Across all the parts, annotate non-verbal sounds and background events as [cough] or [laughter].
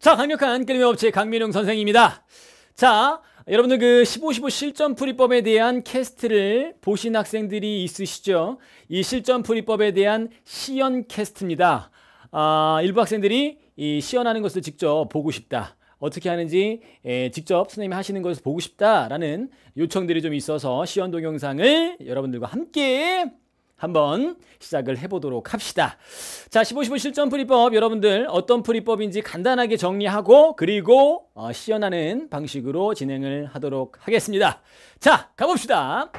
자, 강력한 게임의 업체 강민용 선생입니다. 자, 여러분들 그 15, 15 실전 풀이법에 대한 캐스트를 보신 학생들이 있으시죠? 이 실전 풀이법에 대한 시연 캐스트입니다. 아, 일부 학생들이 이 시연하는 것을 직접 보고 싶다. 어떻게 하는지 에, 예, 직접 선생님이 하시는 것을 보고 싶다라는 요청들이 좀 있어서 시연 동영상을 여러분들과 함께 한번 시작을 해보도록 합시다. 자, 15.15 실전 풀이법 여러분들 어떤 풀이법인지 간단하게 정리하고 그리고 어, 시연하는 방식으로 진행을 하도록 하겠습니다. 자, 가봅시다.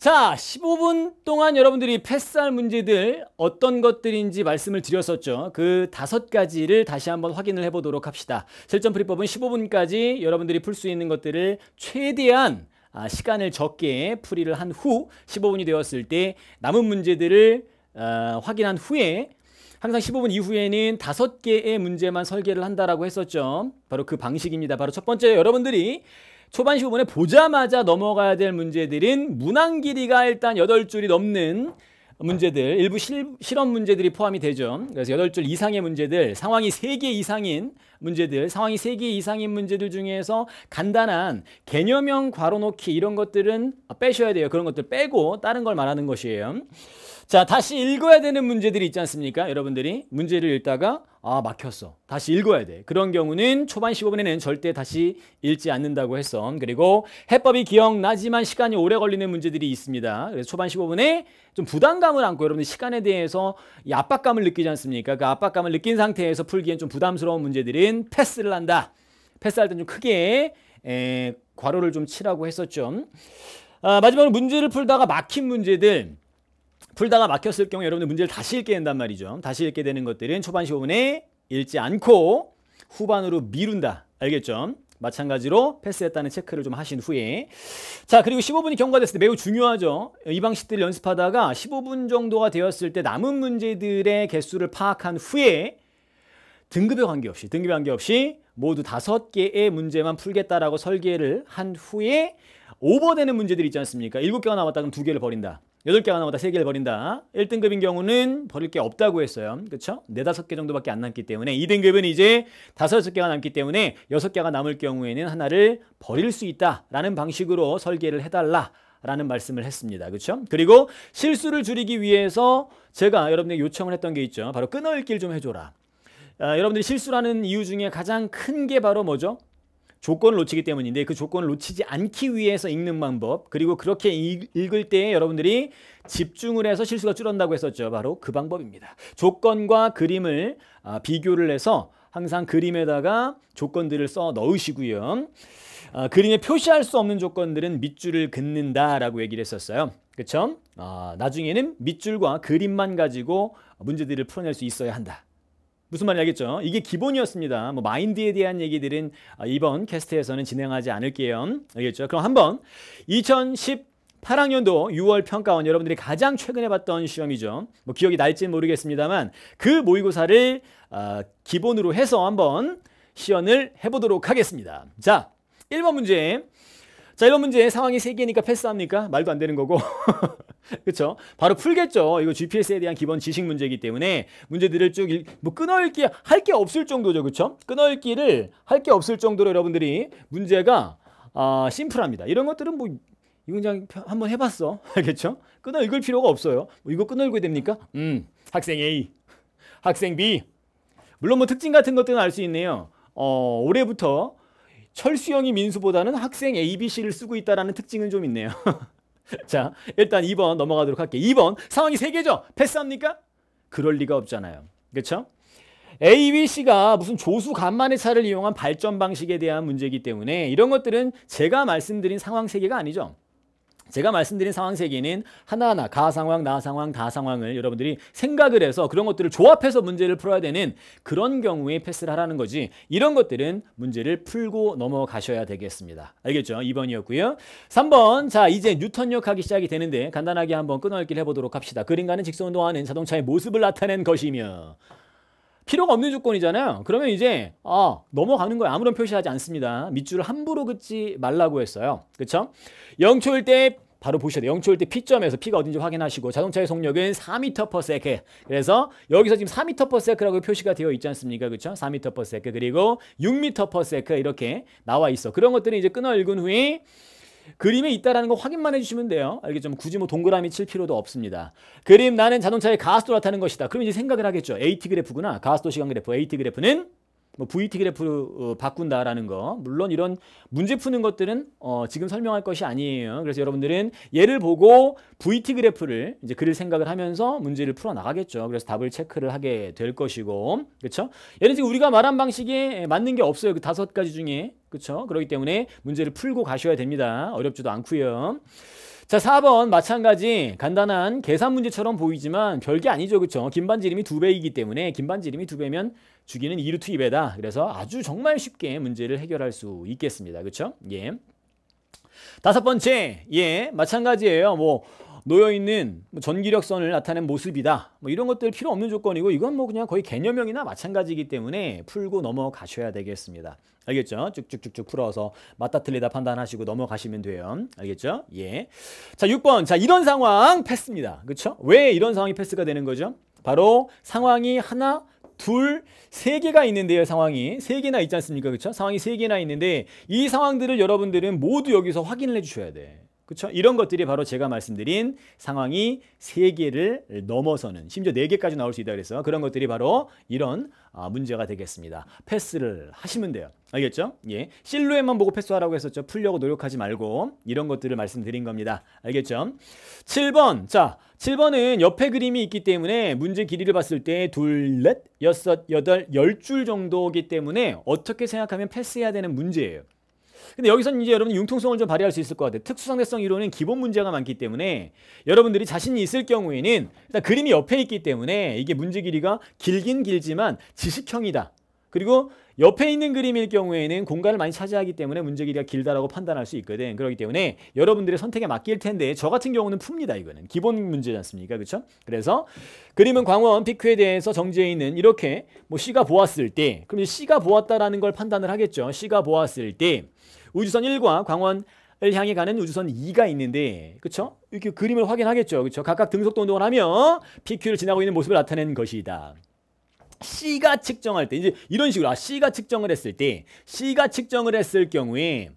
자, 15분 동안 여러분들이 패스할 문제들 어떤 것들인지 말씀을 드렸었죠. 그 다섯 가지를 다시 한번 확인을 해보도록 합시다. 실전 풀이법은 15분까지 여러분들이 풀 수 있는 것들을 최대한 아, 시간을 적게 풀이를 한 후 15분이 되었을 때 남은 문제들을 어, 확인한 후에 항상 15분 이후에는 다섯 개의 문제만 설계를 한다라고 했었죠. 바로 그 방식입니다. 바로 첫 번째 여러분들이 초반 15분에 보자마자 넘어가야 될 문제들은 문항 길이가 일단 8줄이 넘는 문제들 일부 실, 실험 문제들이 포함이 되죠. 그래서 8줄 이상의 문제들, 상황이 3개 이상인 문제들, 상황이 3개 이상인 문제들 중에서 간단한 개념형 괄호 놓기 이런 것들은 빼셔야 돼요. 그런 것들 빼고 다른 걸 말하는 것이에요. 자, 다시 읽어야 되는 문제들이 있지 않습니까? 여러분들이 문제를 읽다가 아, 막혔어. 다시 읽어야 돼. 그런 경우는 초반 15분에는 절대 다시 읽지 않는다고 했어. 그리고 해법이 기억나지만 시간이 오래 걸리는 문제들이 있습니다. 그래서 초반 15분에 좀 부담감을 안고 여러분들 시간에 대해서 이 압박감을 느끼지 않습니까? 그 압박감을 느낀 상태에서 풀기엔 좀 부담스러운 문제들은 패스를 한다. 패스할 땐좀 크게 에, 괄호를 좀 치라고 했었죠. 아, 마지막으로 문제를 풀다가 막힌 문제들. 풀다가 막혔을 경우 여러분들 문제를 다시 읽게 된단 말이죠. 다시 읽게 되는 것들은 초반 시험에 읽지 않고 후반으로 미룬다. 알겠죠? 마찬가지로 패스했다는 체크를 좀 하신 후에 자 그리고 15분이 경과됐을 때 매우 중요하죠 이 방식들 연습하다가 15분 정도가 되었을 때 남은 문제들의 개수를 파악한 후에 등급에 관계없이 등급에 관계없이 모두 다섯 개의 문제만 풀겠다라고 설계를 한 후에 오버되는 문제들 이 있지 않습니까? 일곱 개가 남았다 그럼 두 개를 버린다 여덟 개가 남았다. 세개를 버린다. 1등급인 경우는 버릴 게 없다고 했어요. 그렇죠? 네다섯 개 정도밖에 안 남기 때문에 2등급은 이제 다섯 개가 남기 때문에 여섯 개가 남을 경우에는 하나를 버릴 수 있다라는 방식으로 설계를 해달라. 라는 말씀을 했습니다. 그렇죠? 그리고 실수를 줄이기 위해서 제가 여러분에 요청을 했던 게 있죠. 바로 끊어읽기를 좀 해줘라. 아, 여러분들이 실수라는 이유 중에 가장 큰 게 바로 뭐죠? 조건을 놓치기 때문인데 그 조건을 놓치지 않기 위해서 읽는 방법 그리고 그렇게 읽을 때 여러분들이 집중을 해서 실수가 줄어든다고 했었죠. 바로 그 방법입니다. 조건과 그림을 아, 비교를 해서 항상 그림에다가 조건들을 써 넣으시고요. 아, 그림에 표시할 수 없는 조건들은 밑줄을 긋는다라고 얘기를 했었어요. 그쵸? 아, 나중에는 밑줄과 그림만 가지고 문제들을 풀어낼 수 있어야 한다. 무슨 말인지 알겠죠? 이게 기본이었습니다. 뭐 마인드에 대한 얘기들은 아, 이번 캐스트에서는 진행하지 않을게요. 알겠죠? 그럼 한번 2018학년도 6월 평가원 여러분들이 가장 최근에 봤던 시험이죠. 뭐 기억이 날지는 모르겠습니다만 그 모의고사를 어, 기본으로 해서 한번 시연을 해보도록 하겠습니다. 자, 1번 문제 자 이런 문제 상황이 3개니까 패스합니까? 말도 안 되는 거고 [laughs] 그쵸 바로 풀겠죠 이거 GPS에 대한 기본 지식 문제이기 때문에 문제들을 쭉 뭐 끊어읽기 할 게 없을 정도죠 그쵸 끊어읽기를 할 게 없을 정도로 여러분들이 문제가 아, 심플합니다 이런 것들은 뭐 이건 장 한번 해봤어 알겠죠? [laughs] 끊어읽을 필요가 없어요 뭐 이거 끊어읽어야 됩니까? 음 학생 A 학생 B 물론 뭐 특징 같은 것들은 알 수 있네요 어 올해부터 철수형이 민수보다는 학생 ABC를 쓰고 있다는 특징은 좀 있네요. [laughs] 자, 일단 2번 넘어가도록 할게요. 2번 상황이 3개죠? 패스합니까? 그럴 리가 없잖아요. 그렇죠? A, B, C가 무슨 조수 간만의 차를 이용한 발전 방식에 대한 문제이기 때문에 이런 것들은 제가 말씀드린 상황 3개가 아니죠. 제가 말씀드린 상황 세계는 하나하나 가 상황, 나 상황, 다 상황을 여러분들이 생각을 해서 그런 것들을 조합해서 문제를 풀어야 되는 그런 경우에 패스를 하라는 거지 이런 것들은 문제를 풀고 넘어가셔야 되겠습니다. 알겠죠? 2번이었고요. 3번 자 이제 뉴턴역 하기 시작이 되는데 간단하게 한번 끊어읽기를 해보도록 합시다. 그림과는 직선 운동하는 자동차의 모습을 나타낸 것이며 필요가 없는 조건이잖아요. 그러면 이제 어, 넘어가는 거예요. 아무런 표시하지 않습니다. 밑줄을 함부로 긋지 말라고 했어요. 그렇죠? 0초일 때 바로 보셔야 돼요. 0초일 때 P점에서 P가 어딘지 확인하시고 자동차의 속력은 4m/s. 그래서 여기서 지금 4m/s라고 표시가 되어 있지 않습니까? 그렇죠? 4m/s 그리고 6m/s 이렇게 나와 있어. 그런 것들은 이제 끊어 읽은 후에 그림에 있다라는 거 확인만 해주시면 돼요. 알겠죠? 굳이 뭐 동그라미 칠 필요도 없습니다. 그림 나는 자동차의 가속도 나타는 것이다. 그럼 이제 생각을 하겠죠. AT 그래프구나. 가속도 시간 그래프. AT 그래프는 뭐 VT 그래프 어, 바꾼다라는 거 물론 이런 문제 푸는 것들은 어 지금 설명할 것이 아니에요. 그래서 여러분들은 얘를 보고 VT 그래프를 이제 그릴 생각을 하면서 문제를 풀어 나가겠죠. 그래서 답을 체크를 하게 될 것이고 그렇죠? 얘는 지금 우리가 말한 방식에 예, 맞는 게 없어요. 그 다섯 가지 중에 그렇죠? 그렇기 때문에 문제를 풀고 가셔야 됩니다. 어렵지도 않고요. 자, 4번 마찬가지 간단한 계산 문제처럼 보이지만 별게 아니죠. 그렇죠? 김반지름이 두배이기 때문에 김반지름이 두배면 주기는 2루트 2배다. 그래서 아주 정말 쉽게 문제를 해결할 수 있겠습니다. 그렇죠? 예. 다섯 번째, 예, 마찬가지예요. 뭐 놓여있는 뭐 전기력선을 나타낸 모습이다. 뭐 이런 것들 필요 없는 조건이고 이건 뭐 그냥 거의 개념형이나 마찬가지이기 때문에 풀고 넘어가셔야 되겠습니다. 알겠죠? 쭉쭉쭉쭉 풀어서 맞다 틀리다 판단하시고 넘어가시면 돼요. 알겠죠? 예. 자, 6번. 자, 이런 상황 패스입니다. 그렇죠? 왜 이런 상황이 패스가 되는 거죠? 바로 상황이 하나 둘, 세 개가 있는데요. 상황이. 세 개나 있지 않습니까? 그렇죠? 상황이 세 개나 있는데 이 상황들을 여러분들은 모두 여기서 확인을 해주셔야 돼. 그렇죠? 이런 것들이 바로 제가 말씀드린 상황이 세개를 넘어서는 심지어 네개까지 나올 수 있다 그래서 그런 것들이 바로 이런 아, 문제가 되겠습니다. 패스를 하시면 돼요. 알겠죠? 예. 실루엣만 보고 패스하라고 했었죠. 풀려고 노력하지 말고 이런 것들을 말씀드린 겁니다. 알겠죠? 7번. 자, 7번은 옆에 그림이 있기 때문에 문제 길이를 봤을 때 둘, 넷, 여섯, 여덟, 열 줄 정도기 이 때문에 어떻게 생각하면 패스해야 되는 문제예요. 근데 여기선 이제 여러분 융통성을 좀 발휘할 수 있을 것 같아요. 특수상대성 이론은 기본 문제가 많기 때문에 여러분들이 자신이 있을 경우에는 일단 그림이 옆에 있기 때문에 이게 문제 길이가 길긴 길지만 지식형이다. 그리고 옆에 있는 그림일 경우에는 공간을 많이 차지하기 때문에 문제 길이가 길다라고 판단할 수 있거든. 그렇기 때문에 여러분들의 선택에 맡길 텐데 저 같은 경우는 풉니다. 이거는 기본 문제지 않습니까? 그렇죠? 그래서 그림은 광원 피크에 대해서 정지해 있는 이렇게 뭐 C가 보았을 때 그럼 C가 보았다라는 걸 판단을 하겠죠. C가 보았을 때 우주선 1과 광원 을 향해 가는 우주선 2가 있는데 그쵸? 이렇게 그림을 확인하겠죠. 그쵸? 각각 등속도 운동을 하며 PQ를 지나고 있는 모습을 나타낸 것이다. C가 측정할 때 이제 이런 식으로 아, C가 측정을 했을 때 C가 측정을 했을 경우에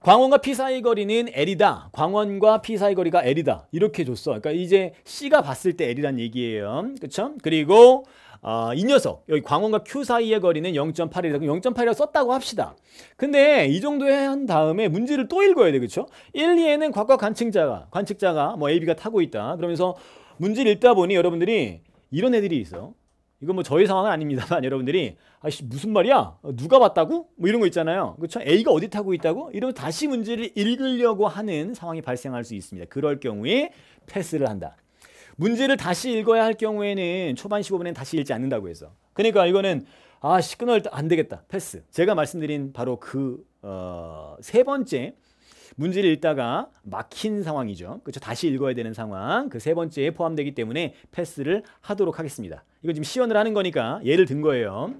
광원과 P 사이 거리는 L이다. 광원과 P 사이 거리가 L이다. 이렇게 줬어. 그러니까 이제 C가 봤을 때 L이란 얘기예요. 그렇 그리고 어, 이 녀석 여기 광원과 Q 사이의 거리는 0.8이라고 0.8이라고 썼다고 합시다. 근데 이 정도에 한 다음에 문제를 또 읽어야 돼. 그렇죠? 1, 2에는 과거 관측자가 관측자가 뭐 AB가 타고 있다. 그러면서 문제를 읽다 보니 여러분들이 이런 애들이 있어. 이건 뭐 저희 상황은 아닙니다만 [laughs] 여러분들이 아씨 무슨 말이야? 어, 누가 봤다고? 뭐 이런 거 있잖아요. 그렇죠? A가 어디 타고 있다고? 이러면 다시 문제를 읽으려고 하는 상황이 발생할 수 있습니다. 그럴 경우에 패스를 한다. 문제를 다시 읽어야 할 경우에는 초반 15분엔 다시 읽지 않는다고 해서. 그러니까 이거는 아씨 끊어야 안 되겠다. 패스. 제가 말씀드린 바로 그세 어, 번째 문제를 읽다가 막힌 상황이죠. 그렇죠? 다시 읽어야 되는 상황. 그 세 번째에 포함되기 때문에 패스를 하도록 하겠습니다. 이건 지금 시연을 하는 거니까 예를 든 거예요.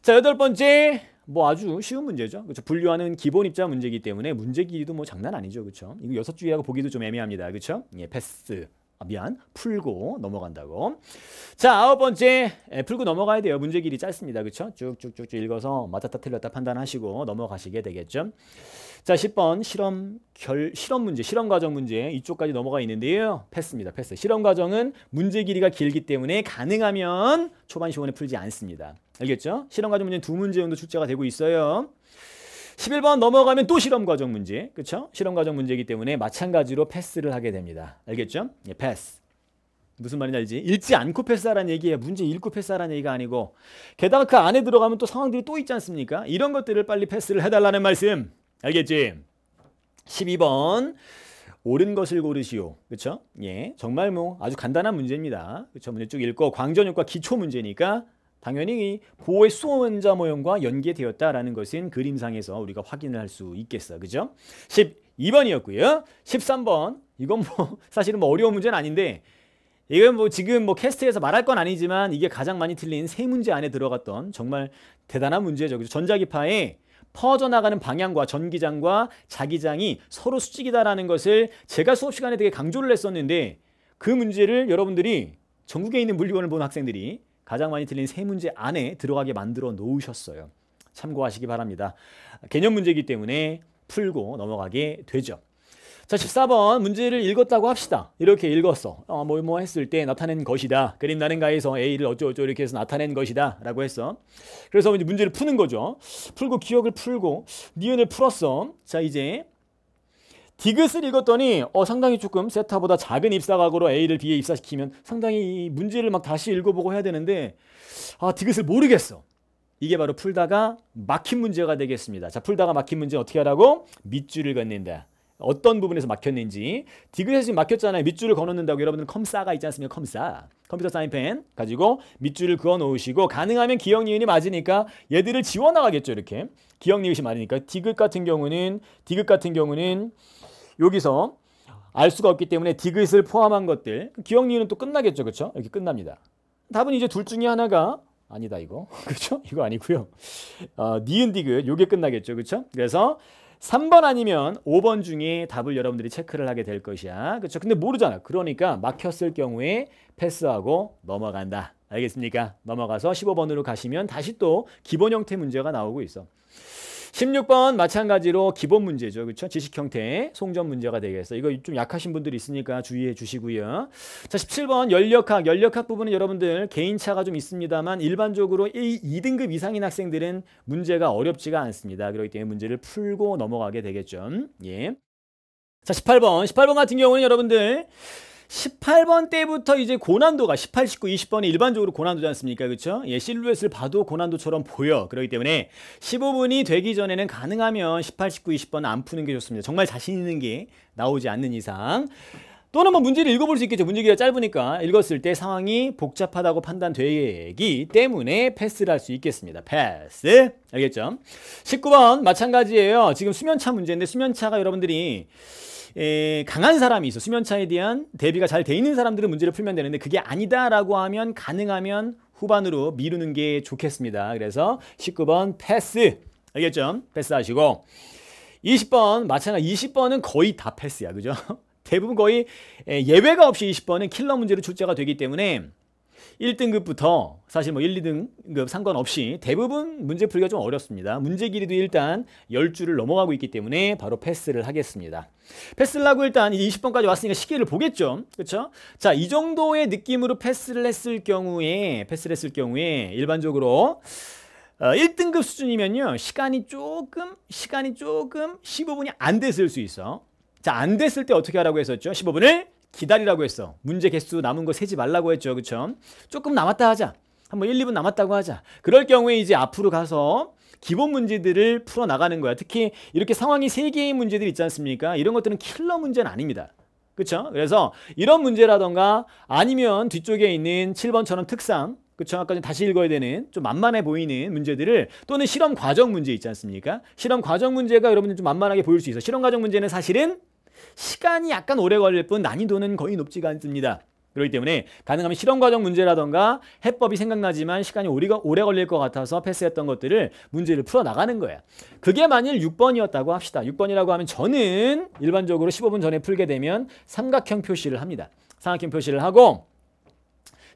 자, 여덟 번째. 뭐 아주 쉬운 문제죠. 그렇죠? 분류하는 기본 입자 문제이기 때문에 문제 길이도 뭐 장난 아니죠. 그렇죠? 이거 여섯 주의하고 보기도 좀 애매합니다. 그렇죠? 예, 패스. 아, 미안 풀고 넘어간다고 자 아홉 번째 에, 예, 풀고 넘어가야 돼요 문제 길이 짧습니다 그쵸 쭉쭉쭉쭉 읽어서 맞았다 틀렸다 판단하시고 넘어가시게 되겠죠 자 10번 실험 결 실험 문제 실험 과정 문제 이쪽까지 넘어가 있는데요 패스입니다 패스 실험 과정은 문제 길이가 길기 때문에 가능하면 초반 시원에 풀지 않습니다 알겠죠 실험 과정 문제는 두 문제 정도 출제가 되고 있어요 11번 넘어가면 또 실험 과정 문제. 그렇죠? 실험 과정 문제이기 때문에 마찬가지로 패스를 하게 됩니다. 알겠죠? 예, 패스. 무슨 말인지 알지? 읽지 않고 패스하라는 얘기예요. 문제 읽고 패스하라는 얘기가 아니고 게다가 그 안에 들어가면 또 상황들이 또 있지 않습니까? 이런 것들을 빨리 패스를 해달라는 말씀. 알겠지? 12번 옳은 것을 고르시오. 그렇죠? 예, 정말 뭐 아주 간단한 문제입니다. 그렇죠? 문제 쭉 읽고 광전효과 기초 문제니까 당연히 고의 수원자 모형과 연계되었다라는 것은 그림상에서 우리가 확인을 할 수 있겠어. 그죠? 12번이었고요. 13번. 이건 뭐 [laughs] 사실은 뭐 어려운 문제는 아닌데 이건 뭐 지금 뭐 캐스트에서 말할 건 아니지만 이게 가장 많이 틀린 세 문제 안에 들어갔던 정말 대단한 문제죠. 전자기파에 퍼져나가는 방향과 전기장과 자기장이 서로 수직이다라는 것을 제가 수업 시간에 되게 강조를 했었는데 그 문제를 여러분들이 전국에 있는 물리원을 본 학생들이 가장 많이 틀린 세 문제 안에 들어가게 만들어 놓으셨어요. 참고하시기 바랍니다. 개념 문제이기 때문에 풀고 넘어가게 되죠. 자, 14번 문제를 읽었다고 합시다. 이렇게 읽었어. 어, 뭐, 뭐 했을 때 나타낸 것이다. 그림 나는가에서 A를 어쩌고저쩌고 이렇게 해서 나타낸 것이다. 라고 했어. 그래서 이제 문제를 푸는 거죠. 풀고 기억을 풀고 니은을 풀었어. 자, 이제 디귿을 읽었더니 어, 상당히 조금 세타보다 작은 입사각으로 A를 B에 입사시키면 상당히 이 문제를 막 다시 읽어보고 해야 되는데 아 디귿을 모르겠어. 이게 바로 풀다가 막힌 문제가 되겠습니다. 자 풀다가 막힌 문제 어떻게 하라고? 밑줄을 건넨다 어떤 부분에서 막혔는지 디귿에 지금 막혔잖아요. 밑줄을 걸어놓는다고 여러분들 컴싸가 있지 않습니까? 컴싸 컴퓨터 사인펜 가지고 밑줄을 그어 놓으시고 가능하면 기억 니은이 맞으니까 얘들을 지워 나가겠죠 이렇게 기억 니은이 맞으니까 디귿 같은 경우는 디귿 같은 경우는 여기서 알 수가 없기 때문에 디귿을 포함한 것들 기억 니은또 끝나겠죠 그렇죠 이렇 끝납니다 답은 이제 둘 중에 하나가 아니다 이거 [laughs] 그렇죠 이거 아니고요 어, 니은 디귿 요게 끝나겠죠 그렇죠 그래서 3번 아니면 5번 중에 답을 여러분들이 체크를 하게 될 것이야 그렇죠 근데 모르잖아 그러니까 막혔을 경우에 패스하고 넘어간다 알겠습니까 넘어가서 15번으로 가시면 다시 또 기본 형태 문제가 나오고 있어 16번 마찬가지로 기본 문제죠. 그렇죠? 지식 형태 의 송전 문제가 되겠어. 이거 좀 약하신 분들이 있으니까 주의해 주시고요. 자, 17번 연력학. 연력학 부분은 여러분들 개인차가 좀 있습니다만 일반적으로 1, 2등급 이상인 학생들은 문제가 어렵지가 않습니다. 그렇기 때문에 문제를 풀고 넘어가게 되겠죠. 예. 자, 18번. 18번 같은 경우는 여러분들 18번 때부터 이제 고난도가 18, 19, 20번이 일반적으로 고난도지 않습니까? 그렇죠? 예, 실루엣을 봐도 고난도처럼 보여. 그렇기 때문에 15분이 되기 전에는 가능하면 18, 19, 20번 안 푸는 게 좋습니다. 정말 자신 있는 게 나오지 않는 이상. 또는 뭐 문제를 읽어볼 수 있겠죠. 문제기가 짧으니까 읽었을 때 상황이 복잡하다고 판단되기 때문에 패스를 할 수 있겠습니다. 패스. 알겠죠? 19번 마찬가지예요. 지금 수면차 문제인데 수면차가 여러분들이 에, 강한 사람이 있어 수면차에 대한 대비가 잘 돼 있는 사람들은 문제를 풀면 되는데 그게 아니다라고 하면 가능하면 후반으로 미루는 게 좋겠습니다. 그래서 19번 패스 알겠죠? 패스하시고 20번 마찬가지 20번은 거의 다 패스야 그죠? [laughs] 대부분 거의 예외가 없이 20번은 킬러 문제로 출제가 되기 때문에 1등급부터 사실 뭐 1, 2등급 상관없이 대부분 문제 풀기가 좀 어렵습니다. 문제 길이도 일단 10줄을 넘어가고 있기 때문에 바로 패스를 하겠습니다. 패스를 하고 일단 20번까지 왔으니까 시계를 보겠죠. 그렇죠? 자, 이 정도의 느낌으로 패스를 했을 경우에 패스를 했을 경우에 일반적으로 1등급 어, 수준이면요. 시간이 조금 시간이 조금 15분이 안 됐을 수 있어. 자, 안 됐을 때 어떻게 하라고 했었죠? 15분을 기다리라고 했어. 문제 개수 남은 거 세지 말라고 했죠. 그쵸? 조금 남았다 하자. 한번 1, 2분 남았다고 하자. 그럴 경우에 이제 앞으로 가서 기본 문제들을 풀어나가는 거야. 특히 이렇게 상황이 3개의 문제들 있지 않습니까? 이런 것들은 킬러 문제는 아닙니다. 그쵸 그래서 이런 문제라던가 아니면 뒤쪽에 있는 7번처럼 특상 그쵸? 아까 다시 읽어야 되는 좀 만만해 보이는 문제들을 또는 실험 과정 문제 있지 않습니까? 실험 과정 문제가 여러분들 좀 만만하게 보일 수 있어. 실험 과정 문제는 사실은 시간이 약간 오래 걸릴 뿐 난이도는 거의 높지가 않습니다. 그렇기 때문에 가능하면 실험 과정 문제라던가 해법이 생각나지만 시간이 오리가 오래 걸릴 것 같아서 패스했던 것들을 문제를 풀어나가는 거예 그게 만일 6번이었다고 합시다. 6번이라고 하면 저는 일반적으로 15분 전에 풀게 되면 삼각형 표시를 합니다. 삼각형 표시를 하고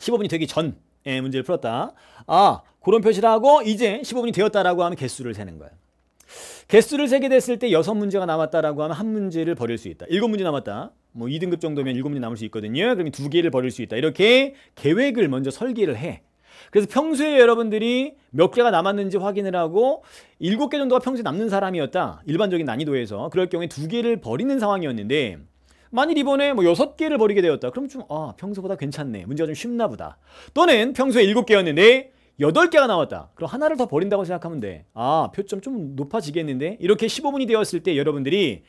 15분이 되기 전 예, 문제를 풀었다. 아, 그런 표시를 하고 이제 15분이 되었다라고 하면 개수를 세는 거예 개수를 세게 됐을 때 여섯 문제가 남았다라고 하면 한 문제를 버릴 수 있다. 일곱 문제 남았다. 뭐 2등급 정도면 일곱 문제 남을 수 있거든요. 그럼 두 개를 버릴 수 있다. 이렇게 계획을 먼저 설계를 해. 그래서 평소에 여러분들이 몇 개가 남았는지 확인을 하고 일곱 개 정도가 평소에 남는 사람이었다. 일반적인 난이도에서. 그럴 경우에 두 개를 버리는 상황이었는데 만일 이번에 뭐 여섯 개를 버리게 되었다. 그럼 좀 아, 평소보다 괜찮네. 문제가 좀 쉽나 보다. 또는 평소에 일곱 개였는데 8개가 나왔다. 그럼 하나를 더 버린다고 생각하면 돼. 아, 표점 좀 높아지겠는데? 이렇게 15분이 되었을 때 여러분들이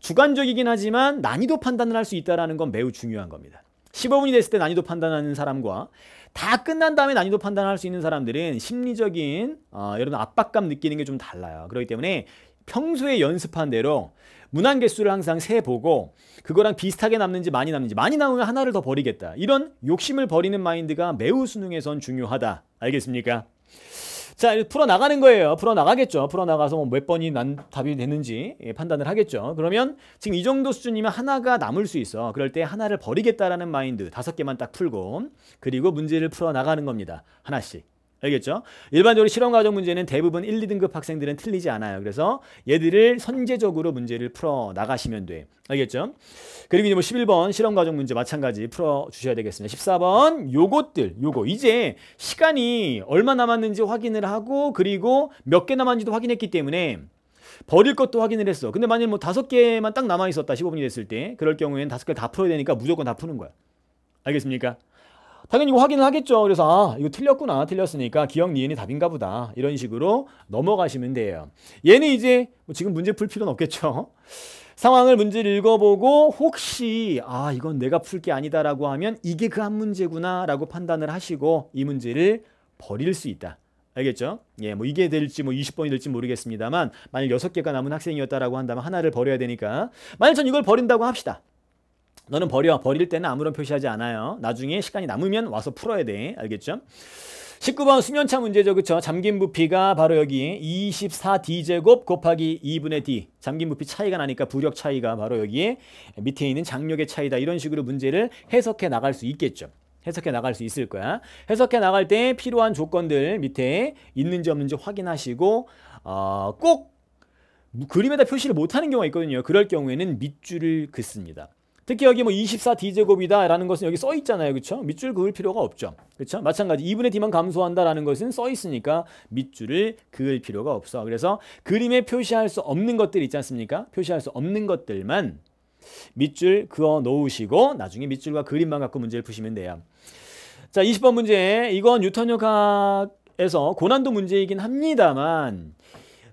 주관적이긴 하지만 난이도 판단을 할 수 있다는 건 매우 중요한 겁니다. 15분이 됐을 때 난이도 판단하는 사람과 다 끝난 다음에 난이도 판단할 을수 있는 사람들은 심리적인 어, 여러분 압박감 느끼는 게 좀 달라요. 그렇기 때문에 평소에 연습한 대로 문항 개수를 항상 세 보고 그거랑 비슷하게 남는지 많이 남는지 많이 나오면 하나를 더 버리겠다. 이런 욕심을 버리는 마인드가 매우 수능에선 중요하다. 알겠습니까? 자, 풀어나가는 거예요. 풀어나가겠죠. 풀어나가서 뭐 몇 번이 난 답이 되는지 예, 판단을 하겠죠. 그러면 지금 이 정도 수준이면 하나가 남을 수 있어. 그럴 때 하나를 버리겠다라는 마인드 다섯 개만 딱 풀고 그리고 문제를 풀어나가는 겁니다. 하나씩. 알겠죠? 일반적으로 실험과정 문제는 대부분 1, 2등급 학생들은 틀리지 않아요. 그래서 얘들을 선제적으로 문제를 풀어 나가시면 돼. 알겠죠? 그리고 이제 뭐 11번 실험과정 문제 마찬가지 풀어주셔야 되겠습니다. 14번 요것들 요거 이제 시간이 얼마 남았는지 확인을 하고 그리고 몇 개 남았는지도 확인했기 때문에 버릴 것도 확인을 했어. 근데 만약에 뭐 다섯 개만 딱 남아있었다. 15분이 됐을 때 그럴 경우에는 다섯 개 다 풀어야 되니까 무조건 다 푸는 거야. 알겠습니까? 당연히 이거 확인을 하겠죠. 그래서 아 이거 틀렸구나. 틀렸으니까 기억 니은이 답인가 보다. 이런 식으로 넘어가시면 돼요. 얘는 이제 뭐 지금 문제 풀 필요는 없겠죠. [laughs] 상황을 문제를 읽어보고 혹시 아 이건 내가 풀 게 아니다라고 하면 이게 그 한 문제구나 라고 판단을 하시고 이 문제를 버릴 수 있다. 알겠죠? 예, 뭐 이게 될지 뭐 20번이 될지 모르겠습니다만 만약 6개가 남은 학생이었다라고 한다면 하나를 버려야 되니까 만약 전 이걸 버린다고 합시다. 너는 버려. 버릴 때는 아무런 표시하지 않아요. 나중에 시간이 남으면 와서 풀어야 돼. 알겠죠? 19번 수면차 문제죠. 그쵸? 잠긴 부피가 바로 여기 24D제곱 곱하기 2분의 D. 잠긴 부피 차이가 나니까 부력 차이가 바로 여기에 밑에 있는 장력의 차이다. 이런 식으로 문제를 해석해 나갈 수 있겠죠. 해석해 나갈 수 있을 거야. 해석해 나갈 때 필요한 조건들 밑에 있는지 없는지 확인하시고 어, 꼭 그림에다 표시를 못하는 경우가 있거든요. 그럴 경우에는 밑줄을 긋습니다. 특히 여기 뭐 24d제곱이다라는 것은 여기 써 있잖아요. 그렇죠? 밑줄 그을 필요가 없죠. 그렇죠? 마찬가지 2분의 d만 감소한다라는 것은 써 있으니까 밑줄을 그을 필요가 없어. 그래서 그림에 표시할 수 없는 것들 있지 않습니까? 표시할 수 없는 것들만 밑줄 그어 놓으시고 나중에 밑줄과 그림만 갖고 문제를 푸시면 돼요. 자, 20번 문제. 이건 뉴턴 역학에서 고난도 문제이긴 합니다만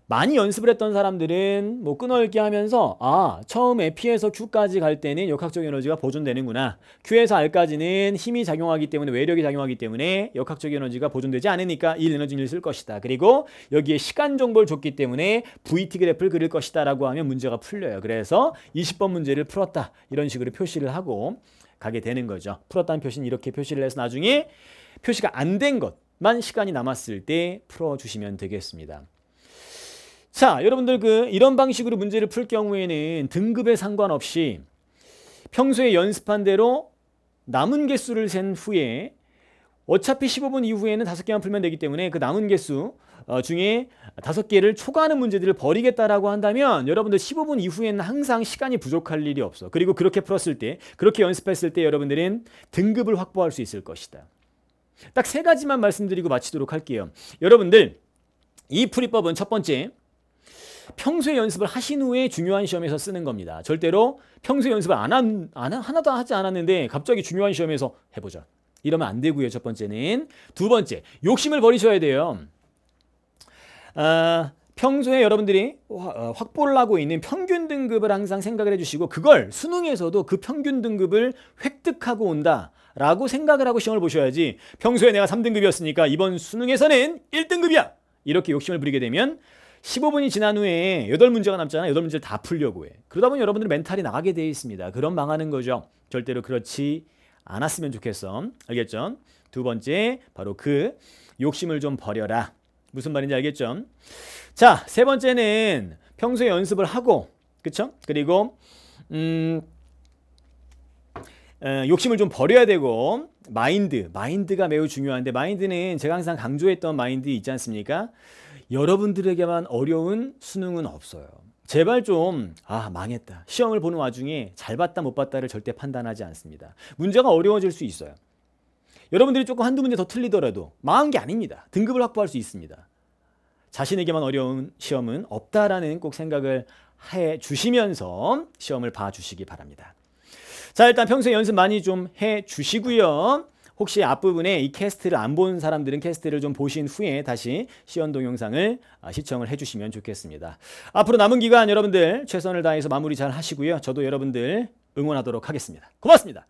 많이 연습을 했던 사람들은 뭐 끊어읽기 하면서 아 처음에 P에서 Q까지 갈 때는 역학적 에너지가 보존되는구나 Q에서 R까지는 힘이 작용하기 때문에 외력이 작용하기 때문에 역학적 에너지가 보존되지 않으니까 일 에너지를 쓸 것이다 그리고 여기에 시간 정보를 줬기 때문에 VT 그래프를 그릴 것이다 라고 하면 문제가 풀려요 그래서 20번 문제를 풀었다 이런 식으로 표시를 하고 가게 되는 거죠 풀었다는 표시는 이렇게 표시를 해서 나중에 표시가 안 된 것만 시간이 남았을 때 풀어주시면 되겠습니다 자, 여러분들 그 이런 방식으로 문제를 풀 경우에는 등급에 상관없이 평소에 연습한 대로 남은 개수를 센 후에 어차피 15분 이후에는 5개만 풀면 되기 때문에 그 남은 개수 어, 중에 5개를 초과하는 문제들을 버리겠다라고 한다면 여러분들 15분 이후에는 항상 시간이 부족할 일이 없어. 그리고 그렇게 풀었을 때, 그렇게 연습했을 때 여러분들은 등급을 확보할 수 있을 것이다. 딱 세 가지만 말씀드리고 마치도록 할게요. 여러분들 이 풀이법은 첫 번째 평소에 연습을 하신 후에 중요한 시험에서 쓰는 겁니다. 절대로 평소에 연습을 안 한, 안, 하나도 하지 않았는데 갑자기 중요한 시험에서 해보자. 이러면 안 되고요. 첫 번째는. 두 번째, 욕심을 버리셔야 돼요. 아, 평소에 여러분들이 어, 확보를 하고 있는 평균 등급을 항상 생각을 해주시고 그걸 수능에서도 그 평균 등급을 획득하고 온다. 라고 생각을 하고 시험을 보셔야지 평소에 내가 3등급이었으니까 이번 수능에서는 1등급이야! 이렇게 욕심을 부리게 되면 15분이 지난 후에 8문제가 남잖아 8문제를 다 풀려고 해. 그러다 보니 여러분들 멘탈이 나가게 되어 있습니다. 그럼 망하는 거죠. 절대로 그렇지 않았으면 좋겠어. 알겠죠? 두 번째 바로 그 욕심을 좀 버려라. 무슨 말인지 알겠죠? 자, 세 번째는 평소에 연습을 하고 그쵸? 그리고 음, 에, 어, 욕심을 좀 버려야 되고 마인드, 마인드가 매우 중요한데 마인드는 제가 항상 강조했던 마인드 있지 않습니까? 여러분들에게만 어려운 수능은 없어요. 제발 좀, 아, 망했다. 시험을 보는 와중에 잘 봤다, 못 봤다를 절대 판단하지 않습니다. 문제가 어려워질 수 있어요. 여러분들이 조금 한두 문제 더 틀리더라도 망한 게 아닙니다. 등급을 확보할 수 있습니다. 자신에게만 어려운 시험은 없다라는 꼭 생각을 해 주시면서 시험을 봐 주시기 바랍니다. 자, 일단 평소에 연습 많이 좀 해 주시고요. 혹시 앞부분에 이 캐스트를 안 본 사람들은 캐스트를 좀 보신 후에 다시 시연 동영상을 아, 시청을 해주시면 좋겠습니다. 앞으로 남은 기간 여러분들 최선을 다해서 마무리 잘 하시고요. 저도 여러분들 응원하도록 하겠습니다. 고맙습니다.